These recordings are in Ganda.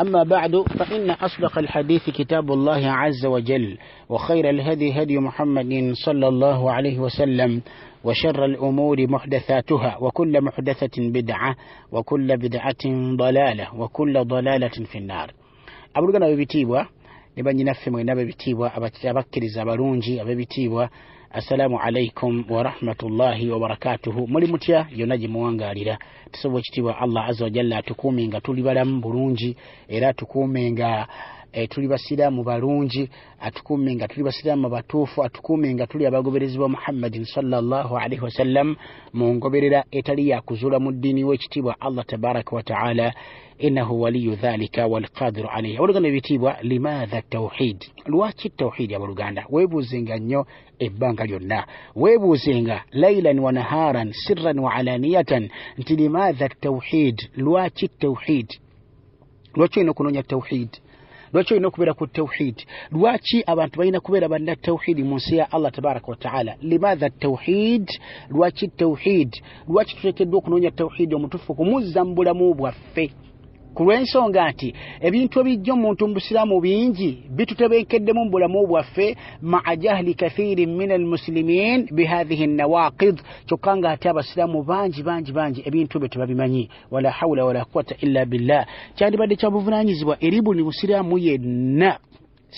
أما بعد فإن أصدق الحديث كتاب الله عز وجل وخير الهدي هدي محمد صلى الله عليه وسلم وشر الأمور محدثاتها وكل محدثة بدعة وكل بدعة ضلالة وكل ضلالة في النار أبرغنا ببتيبوا لبن نفهم نببتيبة أبكر زبرونجي أبتيبوا assalaamu alaikum warahmatullahi wabarakatuhu muli mutya yonna gye muwangaalira tusobola ekitiibwa allah aza wajalla atukuume nga tuli balamu bulungi era tukuume nga e, tuli basiraamu balungi atukume nga tuli basiraamu batuufu atukume nga tuli abagoberezi ba muhammadin salllah alaihi wasallam mu ngoberera etali yakuzuula mu ddiini w'ekitiibwa allah tabaraka wataala innahu waliyu dhalika walqadiru alaihi abooluganda ebitiibwa limaatha tawhidi lwaki tawhidi abooluganda weebuuzenga nnyo ebbanga lyonna weebuuzenga lailan wa naharan sirran wa alaniyatan nti limaatha tawhid lwaki tawhid lwaki olina okunoonya tawhidi lwaki olina okubeera ku tauhid lwaki abantu balina kubeera balina tawhidi mu nsi ya allah tabaraka wataala limaatha tawhid lwaki tawhid lwaki tuteekeddwa okunoonya tawhidi omutufu okumuzza mu bulamu bwaffe kulwensonga nti ebintu ebijja omuntu mubusiraamu bingi bitutebenkeddemu mubulamu bwaffe maa jahli kathirin min almusilimin bihathihi nawakid kyokka nga ate abasiraamu bangi bangi bangi ebintu byo tebabimanyi wala haula wala quwata illa billah kyandibadde kyabuvunanyizibwa eri buli musiraamu yenna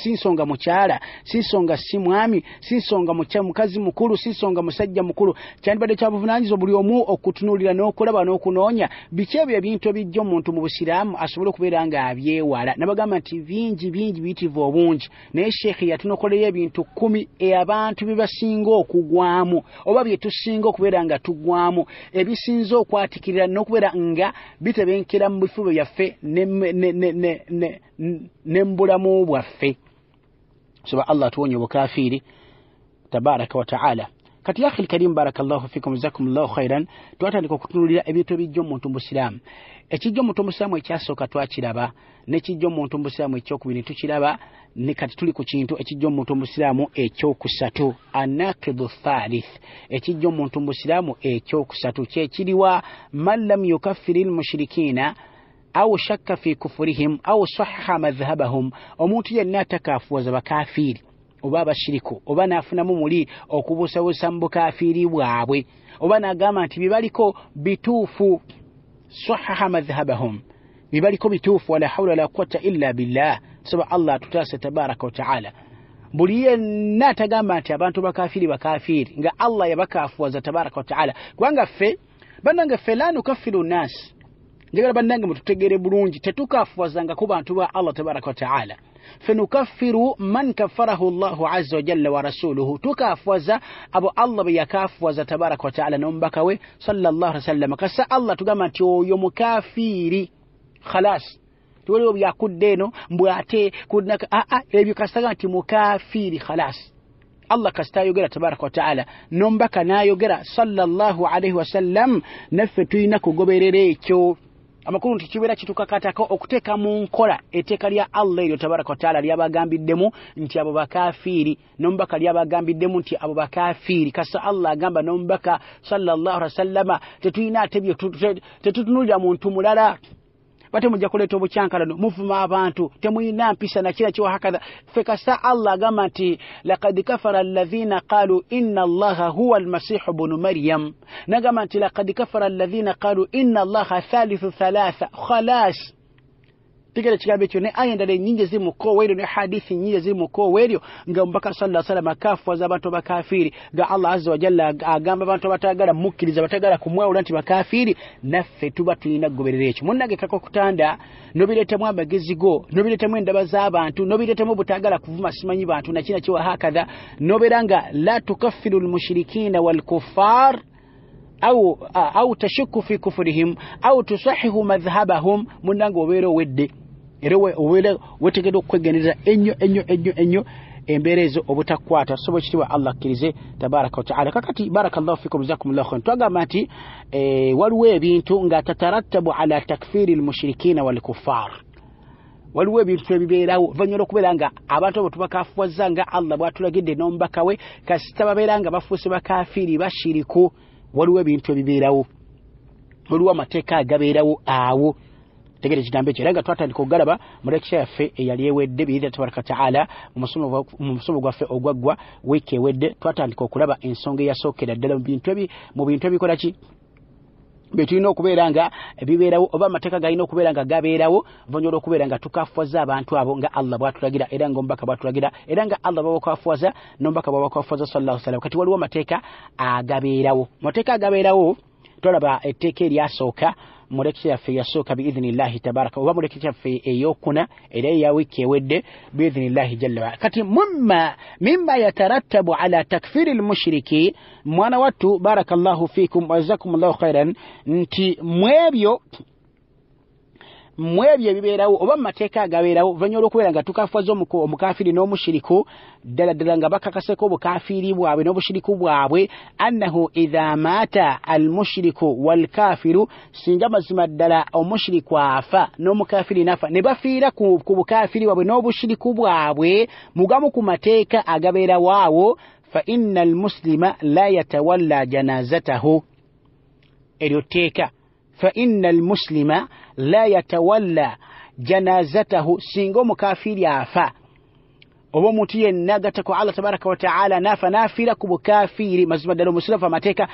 sinsonga mukyala sinsonga si mwami sinsonga mukazi mukulu sinsonga musajja mukulu kyandibadde kya buvunaanyizibwa buli omu okutunuulira n'okulaba n'okunoonya biki ebyo ebintu ebijja omuntu mu busiraamu asobole okubeera ng'abyewala nabagamba nti bingi bingi biyitirivu obungi naye sheekhi yatunokoleyo ebintu kkumi abantu bye basinga okugwamu oba bye tusinga okubeera nga tugwamu ebisinza okwatikirira n'okubeera nga bitebenkera mu bifubo byaffe ne mu bwaffe cewa Allah ta wanye wa kafiri ta baraka wa ta'ala kati ya khilkarim barakallahu fikum jazakumullahu khairan twatandika okutunuulira ebintu ebijja omuntu musiraamu ekijja omuntu omusiraamu ekyasooka twakiraba nekijja omuntu omusiraamu ekyokubiri ne tukiraba ne kati tuli ku kintu ekijja omuntu omusiraamu ekyokusatu anakidu thalith ekijja omuntu omusiraamu ekyokusatu kyekiriwa man lam yukaffiri lmushirikiina أو شك في كفرهم أو صحح madhhabaهم omuntu yenna atakaafuwaza bakafiiri oba abashiriku oba n'afunamu muli okubuusabuusa mu bukafiiri bwabwe oba n'agamba nti bibaliko bituufu sahaha madhhabahum bibaliko bituufu wala hawla wala quwata illa billah soba allah atutaase tabaraka wataala buli yenna atagamba nti abantu bakafiiri bakafiiri nga allah yabakaafuwaza tabaraka wataala kubanga ffe bannange ffe la nukaffiru nnaasi njagala bannange mututegere bulungi tetukafuwazangako bantu ba allah tabaraka wataala fenukaffiru man kaffarahu llahu aza wajalla wa rasuluhu tukafuwaza abo allah bwe yakafuwaza tabaraka wataala nomubaka we sallaalwasallama kasa allah tugamba nti oyo mukafiri khalas tiwaliwo byakudde eno mbw ate aa ebyo kasitaga nti mukafiri khalas allah kasita ayogera tabaraka wataala nomubaka nayogera sallaallahu alaihi wasallam naffe tulina kugoberera ekyo amakulu nti kibeera kitukakatako okuteeka mu nkola etteeka lya allah eryo tabaraka wataala lyabagambiddemu nti abo bakafiiri n'omubaka lyabagambiddemu nti abo bakafiiri kasa allah agamba n'omubaka sallallahu alihi wasallama tetulina ate byo tetutunulira muntu mulala bate mujja kuleeta obukyankalano muvuma abantu temulina mpisa nakira kiwa hakadha ffe allah agamba nti lakad kafara alladhina qalu ina allaha huwa almasihu bunu maryam nagamba nti lakad kafara alladhina qalu ina allaha thalithu thalatha khalas tugera ekigambo ekyo ne aya endala ennyingi ezirimukoowa eryo ne hadithi ennyingi ezirimukoowa eryo nga omubaka saaw salam akafuwaza abantu abakafiiri nga allah azza wajalla agamba abantu abatagala mukkiriza batagala kumwawula nti bakafiiri naffe tuba tulina kugoberera ekyo munnage kaka okutanda nobireetamu amagezi go nobireetamu endaba z'abantu nobireetamu obutagala kuvuma simanyi bantu nakina kiwa hakatha nobera nga la tukaffiru lmushirikina walkuffar au tashukku fi kufurihim au tusahihu madhhabahum munnange obeera owedde era wetegedde okwegendera ennyo ennyo ennyo ennyo embeera ezo obutakwata sobo kitibwa allah kkirize tabaraka wataala kakati barakallahu fikum jazakumllahu khan twagamba nti eh, waliwo ebintu nga tatarattabu ala takfiri almushirikina walkuffar waliwo ebintu ebibeerawo oluvanyuma lwokubeera nga abantu abo tubakafuwaza nga allah bwatulagidde n'omubaka we kasita babeera nga bafuuse bakafiri bashiriku waliwo ebintu ebibeerawo waliwo amateeka agabeerawo awo tegere ekigambo ekyo era nga twatandika okugalaba mu lekisa yaffe eyali ewedde biyiira tabaraka taala mu musomo gwaffe ogwaggwa wiiki ewedde twatandika okulaba ensonga eyasookera ddala mu bintu ebikola ki betulina okubeera nga bibeerawo oba amateeka galina okubeera nga gabeerawo vanyola okubeera nga tukafuaza abantu abo nga allah bwatulagira era nga omubaka bwatulagira era nga allah bwabakafuaza nomubaka bwabakafuaza salaw salam kati waliwo amateeka agabeerawo mateeka agabeerawo twalaba etteeka eryasooka mulekisi yaffe yasooka biidhinillahi tabaraka oba mulekisi yaffe eyokuna era eyawiiki ewedde biidhinillahi jalla waala kati mumma mima yatarattabu ala takfiri lmushriki mwana wattu baraka llahu fikum wajazakum llahu khairan nti mwebyo mwebye bibeerawo oba mumateeka agabeerawo oluvanyuma olwokubeera nga tukafuwaza omukafiri n'omushiriku ddala ddala nga bakakaseko obukafiri bwabwe n'obushiriku bwabwe annahu idha maata almushiriku walkafiru singa mazima ddala omushiriku afa n'omukafiri nafa ne bafiira ku, ku bukafiri bwabwe n'obushiriku bwabwe mugamu ku mateeka agabeerawo awo faina almusilima la yatawalla janazatahu eryo tteeka fa ina almusilima la yatawalla janazatahu singa omukafiri afa oba omuntu yenna agattako allah tabaraka wataala nafa nafiira ku bukafiri mazima ddala omusiraamu amateeka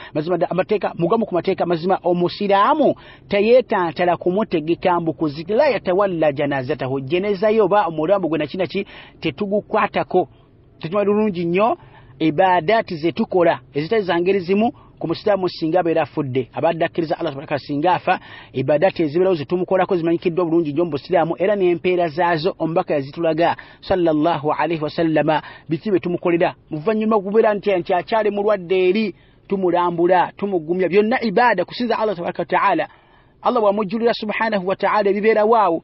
amateeka mugamu ku mateeka mazima omusiraamu teyetantala kumutegeka mbukuzi la yatawalla janazatahu genezayo oba omulambo gwe naki naki tetugukwatako tekimali lulungi nnyo ibadaati zetukola ezitali zangeri zimu ku musiraamu singa abeera afudde abadde akkiriza allah subhana singa afa ibadaati ezibeerawo zitumukolako zimanyikiddwa bulungi gyo mubusiraamu era n'empeera zaazo omubaka yazitulaga salllahu alaihi wasallama biki byetumukolera muvanyuma gubeera nti nti akyali mulwadde eri tumulambula tumugumya byonna ibaada kusinza allah tabaraka wataala allah bwamujjulira subhanahu wataala ebibeerawo awo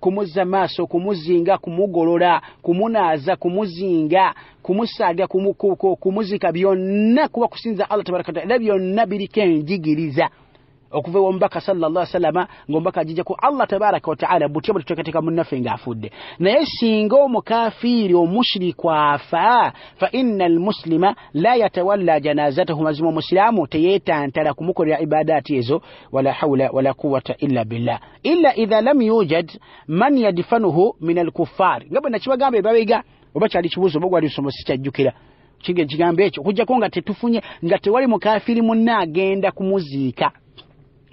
kumuzza maaso kumuzinga kumugolola kumunaaza kumuzinga kumusaaga kumukuuka okumuzika byonna kuba kusinza allah tabaraka wataala era byonna biriko enjigiriza okuva ombaka sallallahu alaihi wasallam ngombaka ajija ku Allah tabaraka wa taala butya butya katika munafi ngafude naye singa omukafiri omushiriku afa fa inna almuslima la yatawalla janazatahu mazima omusilamu teyetantala kumukolera ibadaati ezo wala haula wala quwata illa billah illa idha lam yujad man yadfanuhu min alkuffar nga bwe nakibagamba ebabega oba kyali kibuuzo oba gwali lusomo sikyajjukira kigambo ekyo okujjako nga tetufunye nga tewali mukafiri agenda kumuziika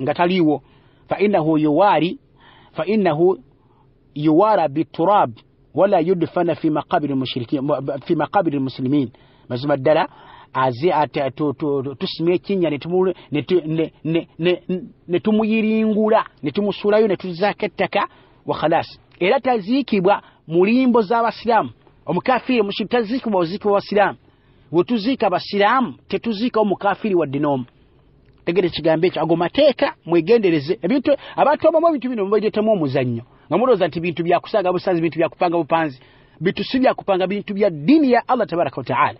nga taliiwo fainahu yuwaari fainahu yuwaara biturab wala yudfana fi maqabiri lmusilimin mazima ddala aze tusima ekinnya ne tumuyiringula ne tumusuulayo ne tuzaako ettaka wa khalasi era taziikibwa mulimbo z'abasiraamu omukafiri mushiri taziikibwa oziikibwa basiraamu wetuziika basiraamu tetuziikawo mukafiri wadde n'omu tegere kigambe ekyo ago mateeka mwegendereze ebintu abantu abamu bintu bino mubairetamu omuzannyo muzanyo ngamuroza ati bintu bya kusaga busanzi bintu bya kupanga bupanzi bintu sibya kupanga bintu bya dini ya allah tabaraka taala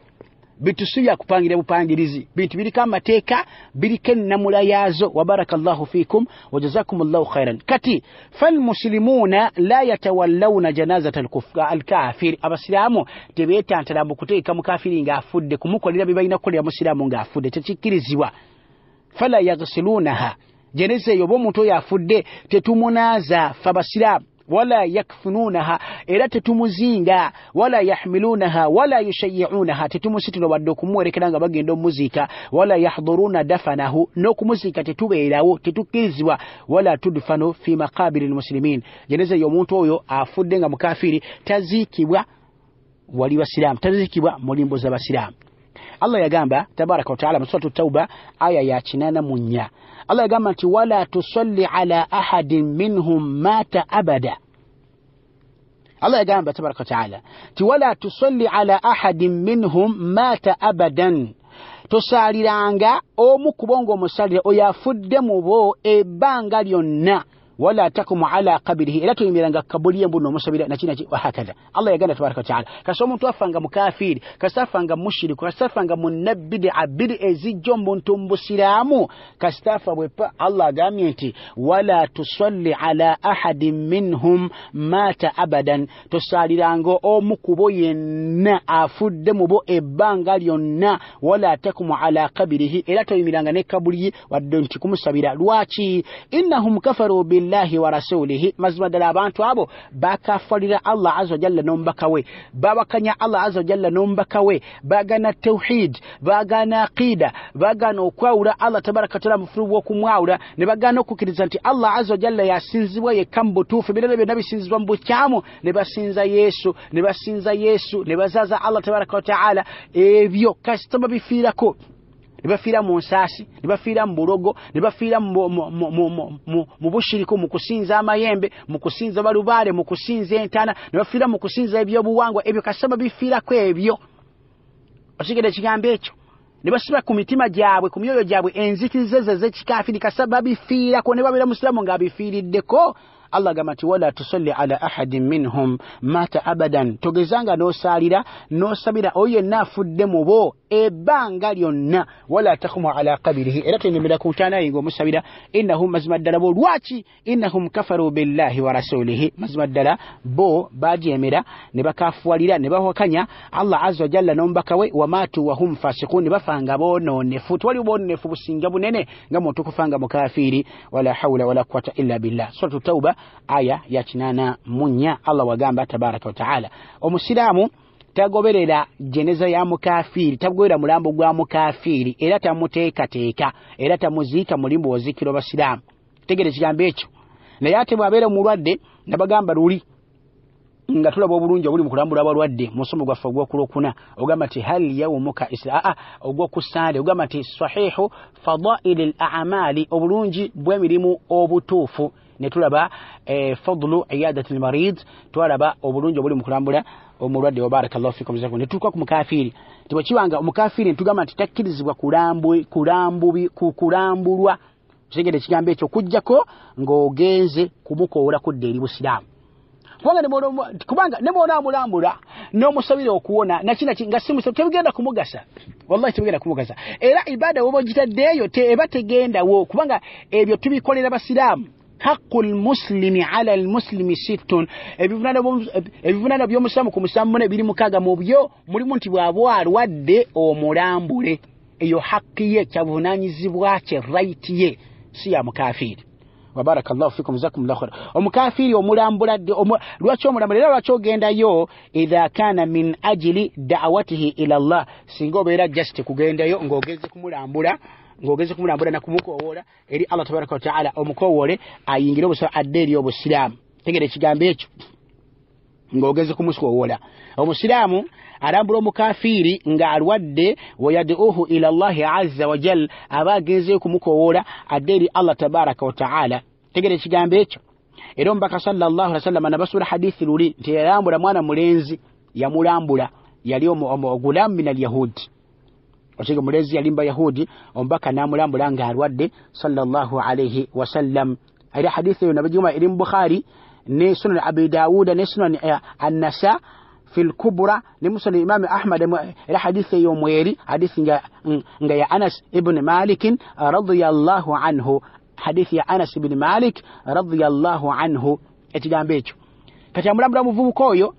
bintu sibya kupangira bupangirizi bintu kama biriko amateeka ken na mulayazo wa barakallahu fikum wa jazakumullahu khairan kati fal muslimuna la yatawallawna janazata alkafiri abasilamu tebeta antalabu kuteka mukafiri ng'afudde kumukolera bye balina muslimu musiraamu ng'afudde tekikkirizibwa fala yagsilunaha jeneza eyo oba omuntu oyo afudde tetumunaaza fe abasiraamu wala yakfununaha era tetumuzinga wala yahmilunaha wala yushayiunaha tetumusitula wadde okumuwerekera nga bagenda omuziika wala yahduruna dafanahu n'okumuziika tetubeerawo tetukkirizibwa wala tudfanu fi maqabiri lmusilimin jeneza eyo omuntu oyo afudde nga mukafiri taziikibwa wali basiraamu taziikibwa mulimbo z'abasiraamu allah ya gamba tabaraka ta'ala musuratu tauba aya ya kinana na munya. allah gamba ti wala tusalli ala ahadin minhum mata abada allah ya gamba tabaraka ta'ala ti wala tusalli ala ahadin minhum mata abadan tusaliranga omu ku bo ng'omusalira oyo mu bo ebbanga lyonna wala takumu ala kabirihi era tuyimiranga kabulye mbuno omusobira naki naki wahakaza allah yagenda tabaraka wataala kasi omuntu afanga mukafiri kasi afanga mushiriku kasi afanga munna bidia biri ezijja omuntu mubusiraamu kasita afa bwepa allah agambye nti wala tusalli ala ahadin minhum maata abadan tosaalirango omukubo yenna afudde mubo ebbanga lyonna wala takumu ala kabirihi era tuyimiranga ne kabulye wadde nti kumusabira lwaki innahum kafaru billahi wa rasulihi mazibaddala abantu abo bakafalira allah aza wajalla n'omubaka we babakanya allah aza wajalla n'omubaka we baagaana tawhid baagaana aqida baagaana okwawula allah tabaraka wataala mufulu bw'okumwawula ne bagaana okukkiriza nti allah aza wajalla yasinzibwa yekka mu butuufu ebirala byonna bisinzibwa mu bukyamu ne basinza yesu ne basinza yesu ne bazaza allah tabaraka wataala ebyo kasitoma bifiirako nebafiira mu nsaasi nebafiira mu bulogo nebafiira mu bushiriku mu kusinza amayembe mu kusinza balubaale mu kusinza entana nebafiira mu kusinza ebyobuwangwa ebyo kasaba bifiirako ebyo okigere ekigambo ekyo nebasiba ku mitima gyabwe ku myoyo gyabwe enzikize zezekikafiri kasaba babifiirako nebabeera musiramu ngaabifiiriddeko allah agamba wala tusalli ala ahadin minhum mata abadan togezanga n'osaalira n'osabira oyo yenna afudde mu bo ebbanga lyonna wala takumu ala kabirihi era tonyemera ku ntaanaye ng'omusabira innahum mazima ddala bo lwaki innahum kafaru billahi wa rasulihi mazima ddala bo bajeemera ne bakafuwalira ne bawakanya allah aza wajalla n'omubaka we wamaatu wahum fasikun ne bafa nga boonoonefu tewali boononefu businga bunene nga muntu okufa nga mukafiiri wala hawula wala kuwata illa billah suratu tauba aya ya kinaana munya allah wagamba tabaraka wataala omusiraamu tagoberera jeneza ya mukafiiri tagoberera mulambo gwa mukafiiri era tamuteekateeka era tamuziika mulimbu woziikira basiraamu tegere ekigambo ekyo naye ate bwabeera omulwadde nabagamba luli nga tulaba obulungi obuli mukulambula abalwadde musomo gwaffe ogwokulokuna ogamba ti hal yaumuka isaa ah, ah, ogwokusande ogamba ti sahihu fadail lamaali obulungi bwemirimu obutuufu ne tulaba eh, fadlu iyadati lmarid twalaba obulungi obuli mukulambula omulwadde wabarakallahu fikum jazakum ne tutuuka ku mukafiiri nti bwekibanga omukafiiri ne tugamba nti takkirizibwa kulambulwa kitegedde ekigambo ekyo okugjako ng'ogenze kumukoola kudda eri busiraamu kubanga ne bwona amulambula n'omusabire okuwona nakinaki nga tebigenda kumugasa wallahi tebigenda kumugasa era ibaada woba ogitaddeeyo eba tegendawo kubanga ebyo tubikolera basiraamu حق المسلم على المسلم ست ابيفنا نبيو مسلم كم مسلم من بيري مكاغا مبيو مريم انت بابو عروا دي او مرامبولي ايو حق يه كابوناني زبواتي رايت يه سيا مكافير wabaraka Allah fikum zakum lakhur omukafiri omulambula de omulwacho omulambula era lwacho genda yo idha kana min ajli da'watihi ila Allah singo bera just kugenda yo ngogeze kumulambula ng'ogeze kumulambula nakumukowoola eri allah tabaraka wataala omukowoole ayingire obusa adde eri obusiraamu tegere ekigambo ekyo ng'ogeze kumukowoola omusiraamu alambula omukafiiri ng'alwadde wayaduuhu ila allahi aza wajal aba agenzeyo kumukowoola adde eri allah tabaraka wataala tegere ekigambo ekyo era omubaka salllah ali sallama nabasuula hadisi luli nti yalambula mwana mulenzi yamulambula yali gulamu min alyahudi وشيك مرزي علم يهودي ومبكى نام لام لانغ هالوادي صلى الله عليه وسلم هذا حديث نبدي ما علم بخاري نسون أبي داود نسون النساء في الكبرى نمسون الإمام أحمد هذا حديث يوم ويري حديث نجا يا أنس ابن مالك رضي الله عنه حديث يا أنس ابن مالك رضي الله عنه اتجام بيتو كتام لام لام فوكويو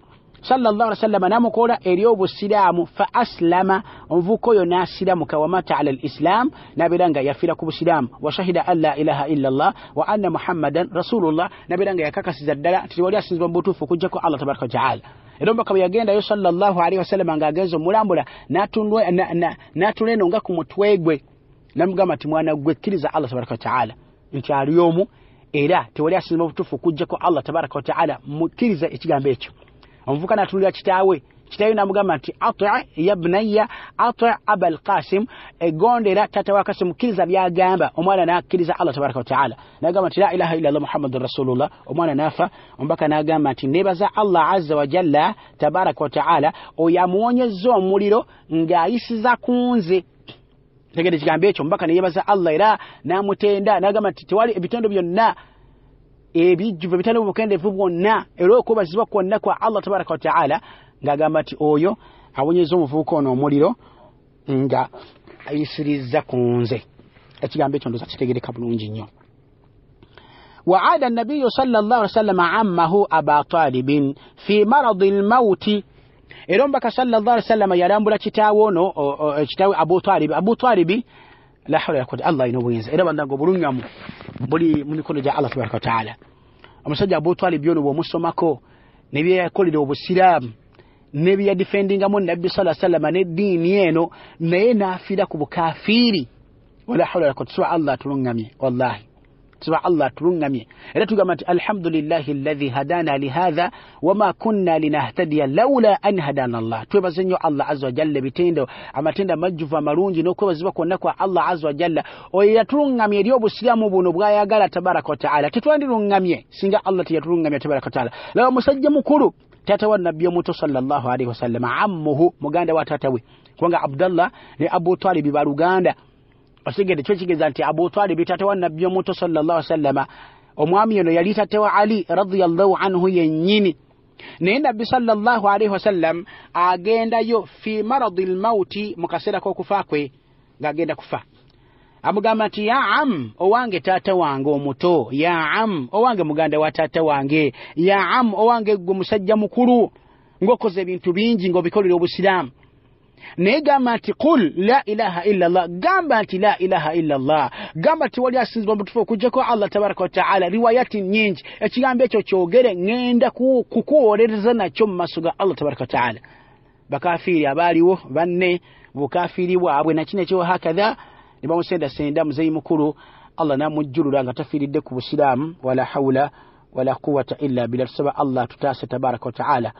sallallahu alaihi wasallam namukola eri busilamu fa aslama omuvubuka oyo n'asiramuka kawamata ala alislam nabeera yafira yafiira ku busiraamu washahida an la ilaha illa allah wa anna muhammadan rasulullah nabeera nga yakakasiza ddala nti tewali asinzibwa mu butuufu allah tabaraka wataala era omubaka bwe yagendayo sallallahu alaihi wasallama ng'agenza omulambula n'atula eno nga ku mutwe gwe namugamba ti mwana gwe kkiriza allah tabaraka wataala nti ali omu era tewali asinzibwa mu butuufu okugjako allah tabaraka wataala mukkiriza ekigambo ekyo omuvubuka n'atunulira kitaawe kitaawe n'amugamba nti ati ya bunayya ati aba egondera taata wa kasimu kkiriza byagamba omwana n'akkiriza allah tabaraka wataala n'agamba nti la ilaha illa muhammadun rasulullah omwana n'afa omubaka n'agamba nti neebaza allah azza wajalla tabaraka wataala oyo amuwonyezza omuliro ng'ayisiza ku tegede ekigambo ekyo omubaka neyebaza allah era n'amutenda n'agamba nti tewali ebitondo byonna ebijjuvu ebitali mubukendeevu bwonna era okwebazibwa kwonna kwa allah tabaraka wataala ngaagamba nti oyo awonyeza omuvubuka ono omuliro nga ayisiriza ku nze ekigambo ekyo ndoza kitegereka bulungi nnyo waada nabiyu sallalwasalama ammahu aba talibin fi maradi lmauti era omubaka sallalwasalama yalambula kitaawe ono kitaawe abutalibi abutalibi lahawlayakwata allah ayina obuyinza era bandange obulunyamu buli mu mikono gya allah tabaraka wataala omusajja abutwali byono bwomusomako nebyeyakolera obusiraamu nebyeyadifendingamu nabbi sa salama neddiini eno naye nafiira ku bukafiiri walahawlayakwata suba allah atulungamye wallahi tiba allah tulungamye era tugamba nti alhamdulillahi alladhi hadana lihadha wama kunna linahtadiya laula an hadana allah twebaze nnyo allah aza wajalla ebitendo amatendo amajjuvu amalungi n'okwebazibwa kwonna kwa allah aza wajalla oyo yatuluŋŋamya eri obusiraamu buno bwayagala tabaraka wataala tetwandiluŋŋamye singa allah teyatuluŋŋamya tabaraka wataala laba musajja mukulu taata wa nabbi omuto sallallahu alaihi wasallam ammuhu muganda wa taata we kubanga abdallah ne abu talibi baluganda osigedde kyo kigeza nti abu talibi tatewa nabbi omuntu sallallahu sallama omwami ono yali tatewa ali radiallahu anhu yennyini naye nabbi sallallahu alaihi wasallam agendayo fi maradi lmauti mu kaseera k'okufa kwe ng'agenda kufa amugamba nti ya am owange taata wange omuto ya am owange muganda wa taata wange ya am owange gwe musajja mukulu ng'okoze ebintu bingi ng'obikolera obusiraamu naye gamba nti kul la ilaha illallah gamba nti la ilaha illallah gamba nti wali asinzibwa mubutufu okugjako allah tabaraka wataala riwayati nyingi ekigambo ekyo kyogere ŋenda kukuwolereza nakyo mu maaso ga allah tabaraka wataala bakafiiri abaaliwo banne bukafiiri bwabwe nakino ekyo hakatha ne bamusendasenda muzeyi mukulu allah namujjulula nga tafiiridde ku busiraamu wala hawula wala quwata illa bila tusaba allah tutaase tabaraka wataala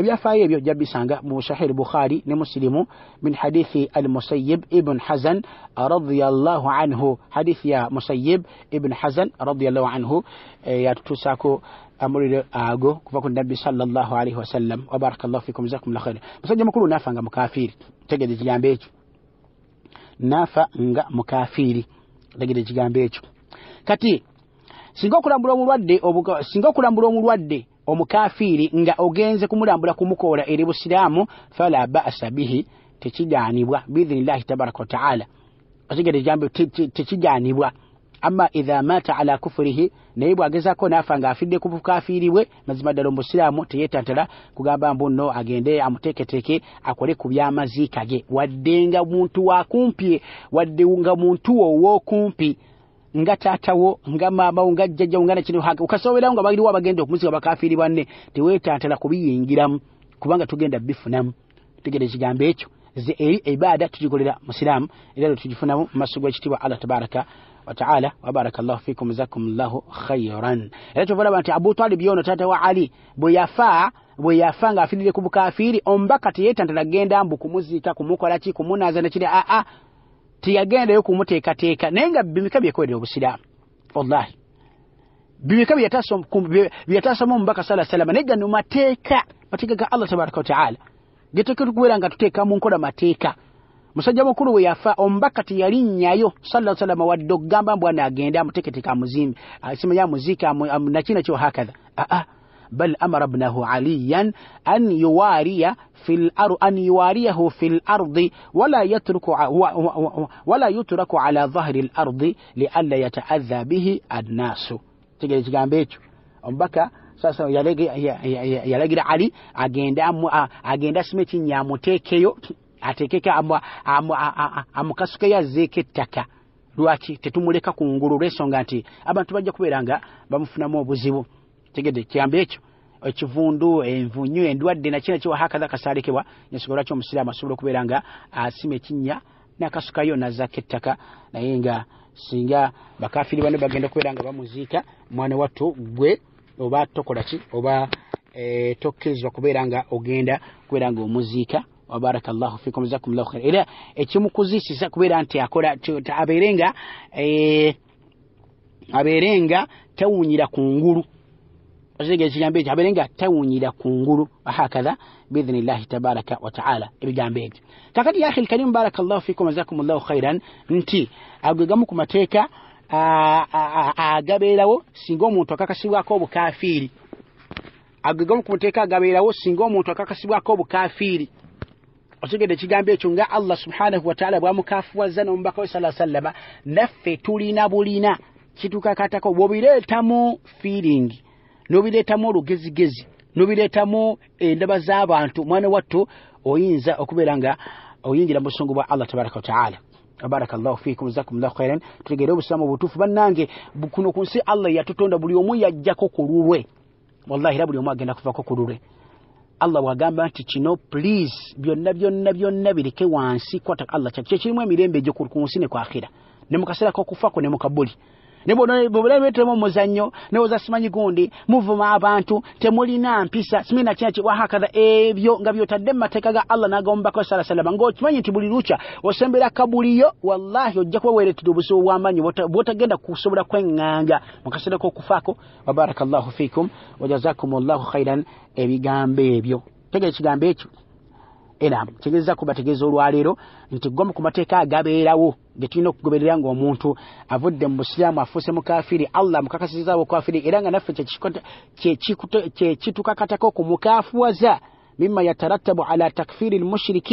ابي افايه بيو جابي سانغا مو صحيح البخاري لمسلم من حديث المسيب ابن حزن رضي الله عنه حديث يا مسيب ابن حزن رضي الله عنه يا تساكو امر اغو كفكون النبي صلى الله عليه وسلم وبارك الله فيكم جزاكم الله خير بس جما كلو نافا غا مكافير تجد جيامبيتو نافا غا مكافير تجد جيامبيتو كاتي سينغو كولامبرو مولواد دي اوبوكا سينغو كولامبرو مولواد دي omukafiiri nga ogenze kumulambula kumukoola eri busiraamu fala basa bihi tekigaanibwa biidhinillahi tabaraka wataala otegere ejambo tekigaanibwa ama idha mata ala kufurihi naye bwagezako naafa ngaafidde ku bukafiiri bwe mazima ddala omusiraamu teyetantala kugamba mbu nno agende amuteeketeeke akole ku byamaziikage wadde nga muntu wakumpi wadde nga muntu wo wookumpi nga tatawo nga maamawo nga jjajjawo nga nakino haka okasooberawo nga baliriwo abagenda okumusiga bakafiiri banne teweetantala kubiyingiramu kubanga tugenda bifunamu tegera ekigambo ekyo ze eri ibaada tugikolera musiraamu era lwe tugifunamu mu maaso gw'ekitiibwa allah tabaraka wataala wabaraka llahu fikum zakum llahu khayran era kyova laba nti abu talib yono tata wa ali bwe yafa bwe yafa ng'afiiridde ku bukafiiri omubaka teyeetantala genda mbu kumuziika kumukolaki kumunaaza nekiri aa teyagendayo kumuteekateeka naye nga bimika byekolera obusiraamu wallahi bimika byeyatasamu omubaka saa salama naye gano mateeka mateeka ga allah tabaraka wataala getekera okubeera nga tuteeka munkola mateeka musajja mukulu we yafa omubaka teyalinnyayo sala salama wadde okugamba mbwanagenda amuteeketeeka amuzimbe simanyi amuziika nakinakyo hakatha aa ah -ah. بل أمر ابنه عليا أن يواري في الأرض أن يواريه في الأرض ولا يترك ولا يترك على ظهر الأرض لئلا يتأذى به الناس kitegeera ekigambo ekyo omubaka sasa yalagira ali agenda asime ekinnya amuteekeyo ateekeko amukasukeyo azzeeko ettaka lwaki tetumuleka kungulu olw'ensonga nti abantu bajja kubeera nga bamufunamu obuzibu tegedde kiyambe ekyo ekivundu envunyu endwadde nakyo nakiwa hakaza kasalikibwa nensonga lwaki omusiraamu asobola okubeera nga asima ekinnya nakasukayo nazaako ettaka naye nga singa bakafiri bano bagenda okubeera nga bamuziika mwana wattu gwe oba tokola ki oba eh, tokkirizwa kubeera nga ogenda kubeera nga omuziika wabaraka llahu fikum jazakum llahu khaira era ekimukuziisiza kubeera nti akola abeere nga eh, abeere nga tawunyira ku ngulu ekitegeeza ekigambo ekyo abeere nga tawunyira kungulu wahakatha biidhinillahi tabaraka wataala ebigambo ebyo kakati ya ahi lkarimu baraka llahu fikum wajakum khairan nti ago ku mateeka agabeerawo singa omuntu akakasibwako obukafiiri ago gamu ku mateeka agabeerawo singa omuntu akakasibwako obukafiiri otegedde ekigambo ekyo nga allah subhanahu wataala bwamukafuwazza n'omubaka we saa sallama naffe tulina bulina kitukakatako bwobireetamu fiiringi n'obireetamu olugezigezi n'obireetamu endaba eh, z'abantu omwana watto oyinza okubeera nga oyingira mu busungu bwa allah tabaraka wataala baraka llahu fikum jazakum llahu khairan tutegere obusiramu obutuufu bannange kuno ku nsi allah yatutonda buli omu yajjako ku lulwe wallahi era buli omu agenda kuvako ku lulwe allah bwagamba nti kino please byonna byonna byonna bireke wansi kwata allah kyakkyo kirimu emirembe egyo ku nsi nekwakira ne mukaseera k'okufako ne mukabuli nebwebulabetulemu omuzannyo nebwoza simanyi gundi muvuma abantu temulina mpisa simina kina kiwahakaa ebyo nga byotadde mumateeka ga allah nagamubako sala salama ngaokimanyi nti buli lukya osembera kabuliyo wallahi ojja kuba weeretera obuzibu bwamanyi bwotagenda kusobola kweŋŋanga mukaseera kokufaako wabaraka llahu fikum wajazakum llahu khairan ebigambo ebyo tegere ekigambo ekyo era kigezezaku bategeeza olwaleero nti gomu ku mateeka agabeerawo getulina okugoberera nga omuntu avudde mu busiraamu afuuse mukafiri allah amukakasizizaabo okafiri era nga naffe kyekitukakatako kumukafuwaza مما يترتب على تكفير المشرك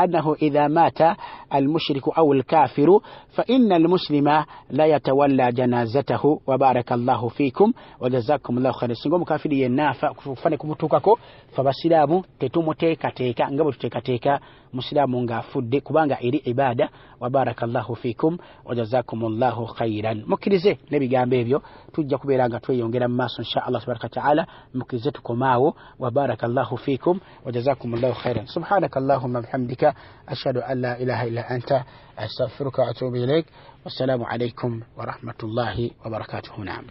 أنه إذا مات المشرك أو الكافر فإن المسلم لا يتولى جنازته وبارك الله فيكم وجزاكم الله خير سنقوم كافر ينافع فنكم توكاكو فبسلام تتوم تيكا تيكا نقبل تيكا تيكا مسلم فد كبانغا إري إبادة وبارك الله فيكم وجزاكم الله خيرا مكرزي نبي قامبيو تجاكو بيرانغا توي يونغيرا ماسو إن شاء الله سبحانه وتعالى مكرزتكم معه وبارك الله فيكم لكم وجزاكم الله خيرا سبحانك اللهم بحمدك أشهد أن لا إله إلا أنت أستغفرك وأتوب إليك والسلام عليكم ورحمة الله وبركاته نعم